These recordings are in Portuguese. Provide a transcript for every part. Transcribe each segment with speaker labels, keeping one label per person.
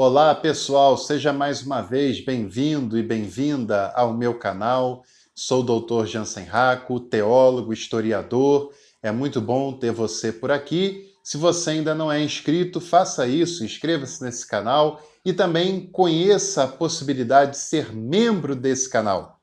Speaker 1: Olá, pessoal, seja mais uma vez bem-vindo e bem-vinda ao meu canal. Sou o Dr. Jansen Raco, teólogo, historiador. É muito bom ter você por aqui. Se você ainda não é inscrito, faça isso, inscreva-se nesse canal e também conheça a possibilidade de ser membro desse canal.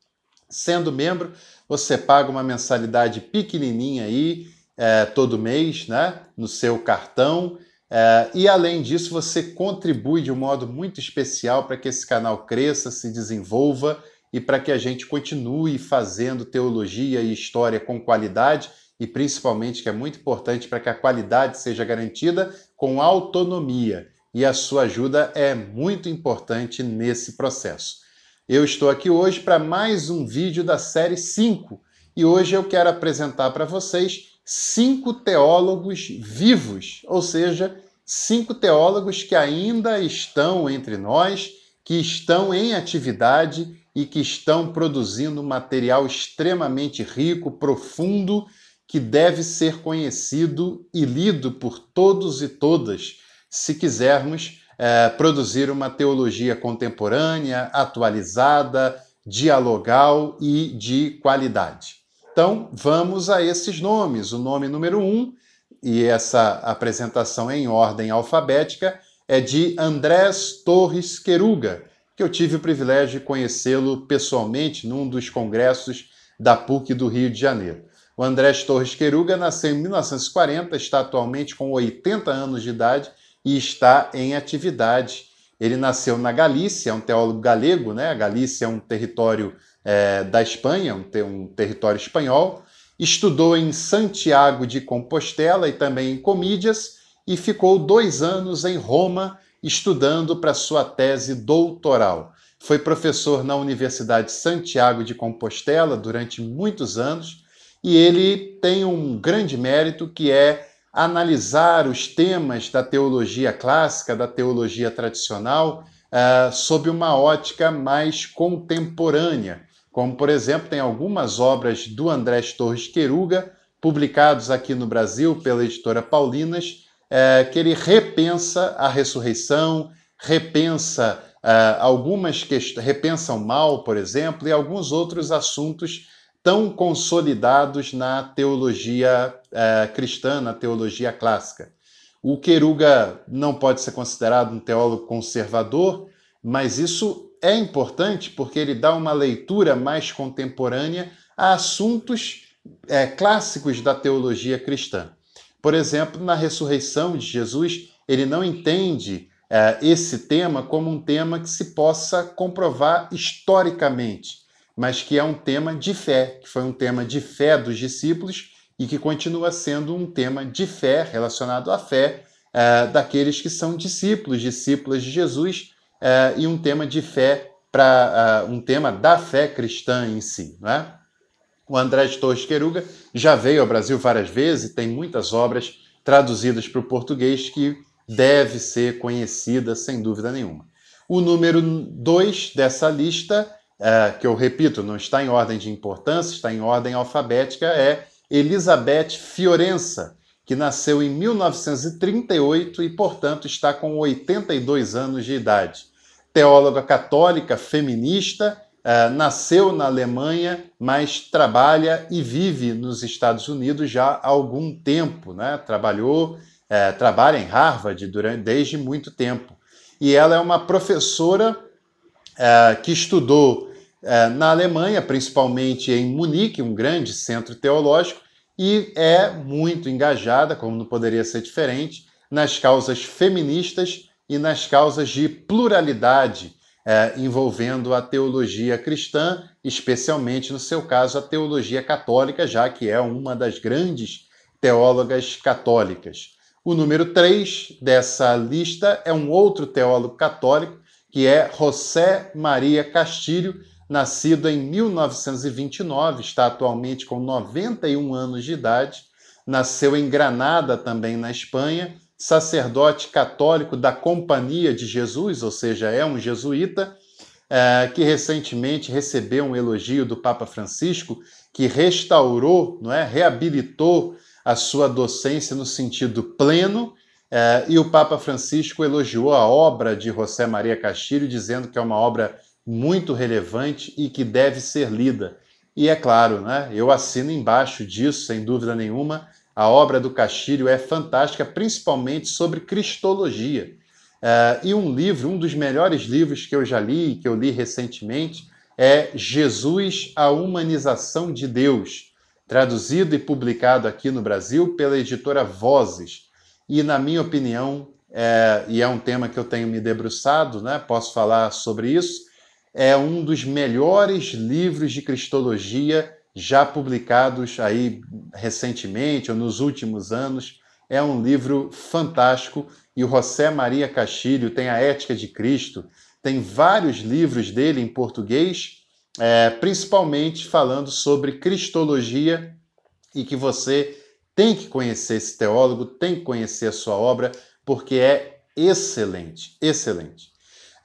Speaker 1: Sendo membro, você paga uma mensalidade pequenininha aí é, todo mês, né, no seu cartão é, e além disso, você contribui de um modo muito especial para que esse canal cresça, se desenvolva e para que a gente continue fazendo teologia e história com qualidade e principalmente que é muito importante para que a qualidade seja garantida com autonomia. E a sua ajuda é muito importante nesse processo. Eu estou aqui hoje para mais um vídeo da série 5 e hoje eu quero apresentar para vocês cinco teólogos vivos, ou seja, cinco teólogos que ainda estão entre nós, que estão em atividade e que estão produzindo um material extremamente rico, profundo, que deve ser conhecido e lido por todos e todas, se quisermos eh, produzir uma teologia contemporânea, atualizada, dialogal e de qualidade. Então vamos a esses nomes. O nome número um, e essa apresentação é em ordem alfabética, é de Andrés Torres Queruga, que eu tive o privilégio de conhecê-lo pessoalmente num dos congressos da PUC do Rio de Janeiro. O Andrés Torres Queruga nasceu em 1940, está atualmente com 80 anos de idade e está em atividade. Ele nasceu na Galícia, é um teólogo galego, né? A Galícia é um território é, da Espanha, um, um território espanhol. Estudou em Santiago de Compostela e também em Comídias e ficou dois anos em Roma estudando para sua tese doutoral. Foi professor na Universidade Santiago de Compostela durante muitos anos e ele tem um grande mérito que é analisar os temas da teologia clássica, da teologia tradicional, uh, sob uma ótica mais contemporânea como, por exemplo, tem algumas obras do Andrés Torres Queruga, publicados aqui no Brasil pela editora Paulinas, é, que ele repensa a ressurreição, repensa é, algumas questões, repensa o mal, por exemplo, e alguns outros assuntos tão consolidados na teologia é, cristã, na teologia clássica. O Queruga não pode ser considerado um teólogo conservador, mas isso é importante porque ele dá uma leitura mais contemporânea a assuntos é, clássicos da teologia cristã. Por exemplo, na ressurreição de Jesus, ele não entende é, esse tema como um tema que se possa comprovar historicamente, mas que é um tema de fé, que foi um tema de fé dos discípulos e que continua sendo um tema de fé relacionado à fé é, daqueles que são discípulos, discípulas de Jesus uh, e um tema de fé, para uh, um tema da fé cristã em si. Não é? O André de Torres Queruga já veio ao Brasil várias vezes e tem muitas obras traduzidas para o português que deve ser conhecida, sem dúvida nenhuma. O número 2 dessa lista, uh, que eu repito, não está em ordem de importância, está em ordem alfabética, é Elizabeth Fiorenza, que nasceu em 1938 e, portanto, está com 82 anos de idade. Teóloga católica feminista, eh, nasceu na Alemanha, mas trabalha e vive nos Estados Unidos já há algum tempo. Né? Trabalhou, eh, trabalha em Harvard durante, desde muito tempo. E ela é uma professora eh, que estudou na Alemanha, principalmente em Munique, um grande centro teológico, e é muito engajada, como não poderia ser diferente, nas causas feministas e nas causas de pluralidade é, envolvendo a teologia cristã, especialmente no seu caso a teologia católica, já que é uma das grandes teólogas católicas. O número 3 dessa lista é um outro teólogo católico, que é José Maria Castilho, Nascido em 1929, está atualmente com 91 anos de idade. Nasceu em Granada, também na Espanha, sacerdote católico da Companhia de Jesus, ou seja, é um jesuíta, é, que recentemente recebeu um elogio do Papa Francisco, que restaurou, não é, reabilitou a sua docência no sentido pleno. É, e o Papa Francisco elogiou a obra de José Maria Castilho, dizendo que é uma obra muito relevante e que deve ser lida. E é claro, né, eu assino embaixo disso, sem dúvida nenhuma. A obra do Castilho é fantástica, principalmente sobre cristologia. Uh, e um livro, um dos melhores livros que eu já li e que eu li recentemente, é Jesus, a Humanização de Deus, traduzido e publicado aqui no Brasil pela editora Vozes. E, na minha opinião, é, e é um tema que eu tenho me debruçado, né, posso falar sobre isso, é um dos melhores livros de cristologia já publicados aí recentemente ou nos últimos anos. É um livro fantástico e o José Maria Castilho tem a Ética de Cristo, tem vários livros dele em português, é, principalmente falando sobre cristologia e que você tem que conhecer esse teólogo, tem que conhecer a sua obra, porque é excelente, excelente.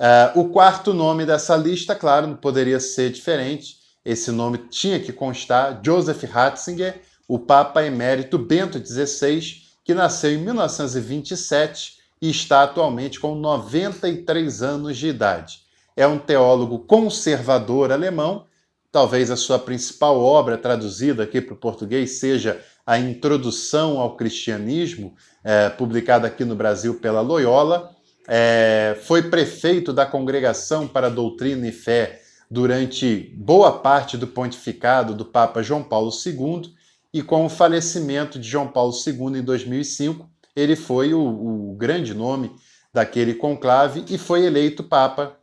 Speaker 1: Uh, o quarto nome dessa lista, claro, não poderia ser diferente. Esse nome tinha que constar Joseph Ratzinger, o Papa Emérito Bento XVI, que nasceu em 1927 e está atualmente com 93 anos de idade. É um teólogo conservador alemão. Talvez a sua principal obra traduzida aqui para o português seja A Introdução ao Cristianismo, é, publicada aqui no Brasil pela Loyola é, foi prefeito da Congregação para Doutrina e Fé durante boa parte do pontificado do Papa João Paulo II, e com o falecimento de João Paulo II em 2005, ele foi o, o grande nome daquele conclave e foi eleito Papa,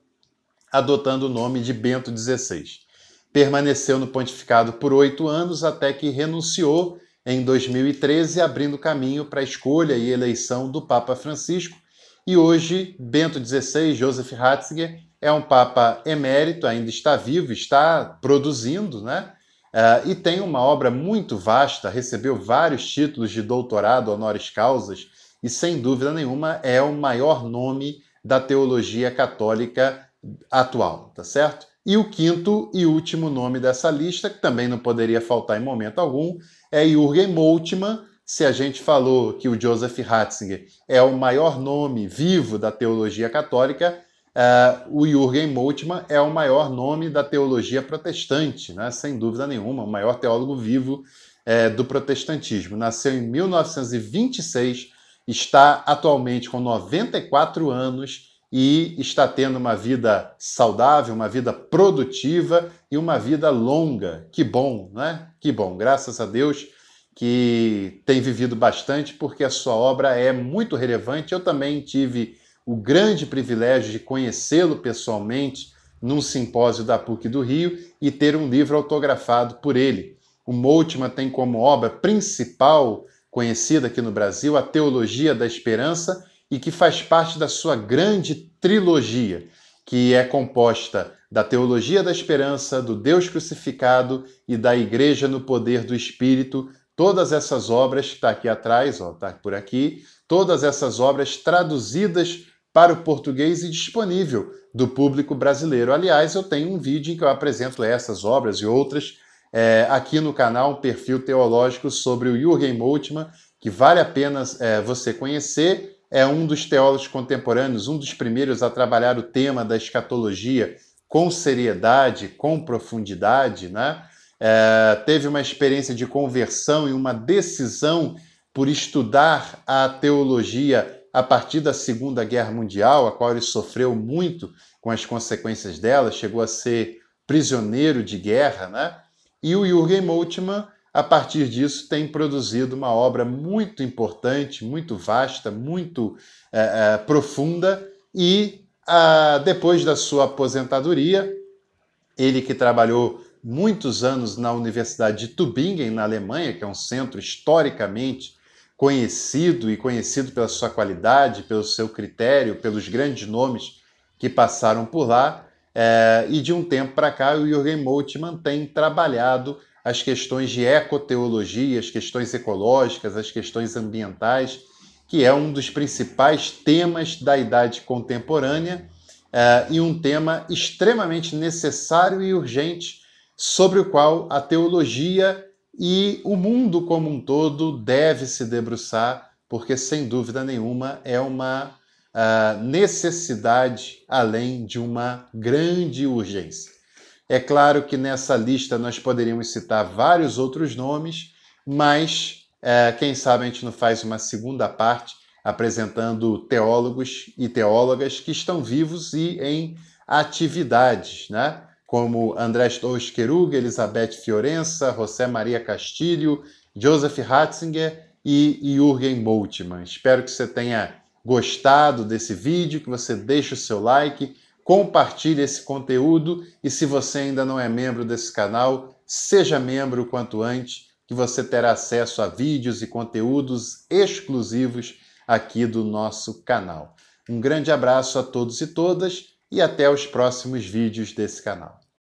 Speaker 1: adotando o nome de Bento XVI. Permaneceu no pontificado por oito anos até que renunciou em 2013, abrindo caminho para a escolha e eleição do Papa Francisco, e hoje, Bento XVI, Joseph Ratzinger, é um Papa emérito, ainda está vivo, está produzindo, né? Uh, e tem uma obra muito vasta, recebeu vários títulos de doutorado honoris causas, e sem dúvida nenhuma é o maior nome da teologia católica atual, tá certo? E o quinto e último nome dessa lista, que também não poderia faltar em momento algum, é Jürgen Moltmann, se a gente falou que o Joseph Ratzinger é o maior nome vivo da teologia católica, uh, o Jürgen Moltmann é o maior nome da teologia protestante, né? sem dúvida nenhuma, o maior teólogo vivo uh, do protestantismo. Nasceu em 1926, está atualmente com 94 anos e está tendo uma vida saudável, uma vida produtiva e uma vida longa. Que bom, né? Que bom, graças a Deus que tem vivido bastante, porque a sua obra é muito relevante. Eu também tive o grande privilégio de conhecê-lo pessoalmente num simpósio da PUC do Rio e ter um livro autografado por ele. O Moltmann tem como obra principal conhecida aqui no Brasil a Teologia da Esperança e que faz parte da sua grande trilogia, que é composta da Teologia da Esperança, do Deus Crucificado e da Igreja no Poder do Espírito, Todas essas obras, que está aqui atrás, está por aqui, todas essas obras traduzidas para o português e disponível do público brasileiro. Aliás, eu tenho um vídeo em que eu apresento essas obras e outras é, aqui no canal, um perfil teológico sobre o Jürgen Moltmann, que vale a pena é, você conhecer. É um dos teólogos contemporâneos, um dos primeiros a trabalhar o tema da escatologia com seriedade, com profundidade, né? é, teve uma experiência de conversão e uma decisão por estudar a teologia a partir da Segunda Guerra Mundial, a qual ele sofreu muito com as consequências dela, chegou a ser prisioneiro de guerra, né? E o Jürgen Moltmann, a partir disso, tem produzido uma obra muito importante, muito vasta, muito é, é, profunda, e a, ah, depois da sua aposentadoria, ele que trabalhou muitos anos na Universidade de Tübingen, na Alemanha, que é um centro historicamente conhecido e conhecido pela sua qualidade, pelo seu critério, pelos grandes nomes que passaram por lá. É, e de um tempo para cá, o Jürgen Moltke mantém trabalhado as questões de ecoteologia, as questões ecológicas, as questões ambientais, que é um dos principais temas da idade contemporânea é, e um tema extremamente necessário e urgente sobre o qual a teologia e o mundo como um todo deve se debruçar, porque sem dúvida nenhuma é uma uh, necessidade além de uma grande urgência. É claro que nessa lista nós poderíamos citar vários outros nomes, mas uh, quem sabe a gente não faz uma segunda parte apresentando teólogos e teólogas que estão vivos e em atividades, né? como André Stoichkerug, Elizabeth Fiorenza, José Maria Castilho, Joseph Ratzinger e Jürgen Moltmann. Espero que você tenha gostado desse vídeo, que você deixe o seu like, compartilhe esse conteúdo e se você ainda não é membro desse canal, seja membro quanto antes, que você terá acesso a vídeos e conteúdos exclusivos aqui do nosso canal. Um grande abraço a todos e todas e até os próximos vídeos desse canal.